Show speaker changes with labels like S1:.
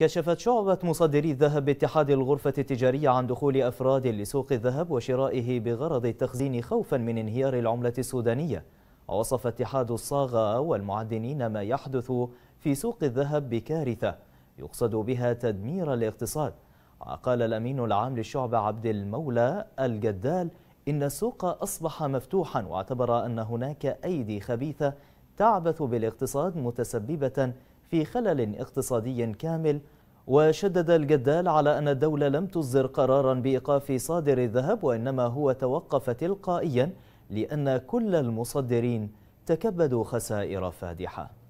S1: كشفت شعبة مصدري الذهب باتحاد الغرفة التجارية عن دخول أفراد لسوق الذهب وشرائه بغرض التخزين خوفا من انهيار العملة السودانية ووصف اتحاد الصاغة والمعدنين ما يحدث في سوق الذهب بكارثة يقصد بها تدمير الاقتصاد وقال الأمين العام للشعبة عبد المولى الجدال إن السوق أصبح مفتوحا واعتبر أن هناك أيدي خبيثة تعبث بالاقتصاد متسببة في خلل اقتصادي كامل وشدد الجدال على أن الدولة لم تصدر قرارا بإيقاف صادر الذهب وإنما هو توقف تلقائيا لأن كل المصدرين تكبدوا خسائر فادحة